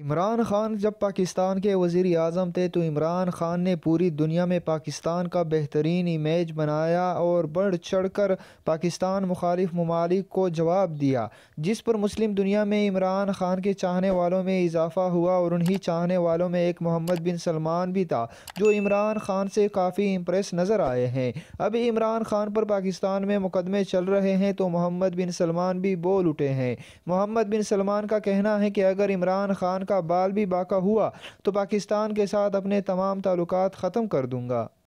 इमरान खान जब पाकिस्तान के वज़ी अजम थे तो इमरान खान ने पूरी दुनिया में पाकिस्तान का बेहतरीन इमेज बनाया और बढ़ चढ़ कर पाकिस्तान मुखालिफ ममालिक को जवाब दिया जिस पर मुस्लिम दुनिया में इमरान खान के चाहने वालों में इजाफ़ा हुआ और उन्हीं चाहने वालों में एक मोहम्मद बिन सलमान भी था जो इमरान खान से काफ़ी इम्प्रेस नज़र आए हैं अभी इमरान खान पर पाकिस्तान में मुकदमे चल रहे हैं तो मोहम्मद बिन सलमान भी बोल उठे हैं मोहम्मद बिन सलमान का कहना है कि अगर इमरान खान का बाल भी बाका हुआ तो पाकिस्तान के साथ अपने तमाम ताल्लुक ख़त्म कर दूंगा